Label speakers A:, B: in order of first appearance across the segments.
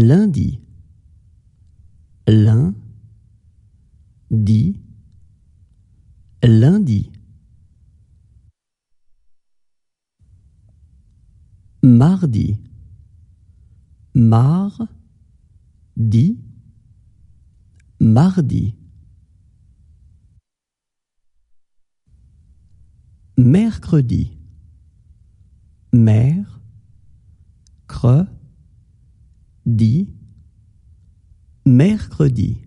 A: lundi, lundi, lundi. lundi. mardi, mar, dit mardi. Mercredi, mer, cre, dit mercredi.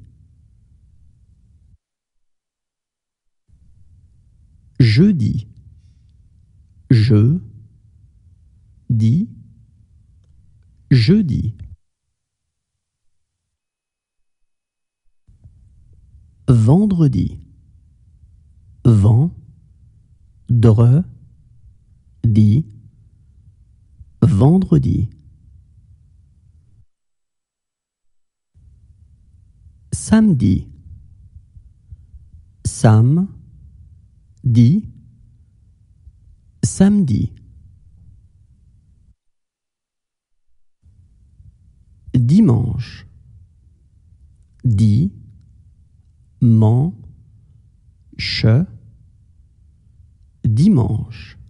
B: Jeudi. Je dis jeudi.
A: Vendredi. Vent. Dre. Dit. Vendredi. samedi. Sam, dit, samedi. Dimanche, dit, man, dimanche.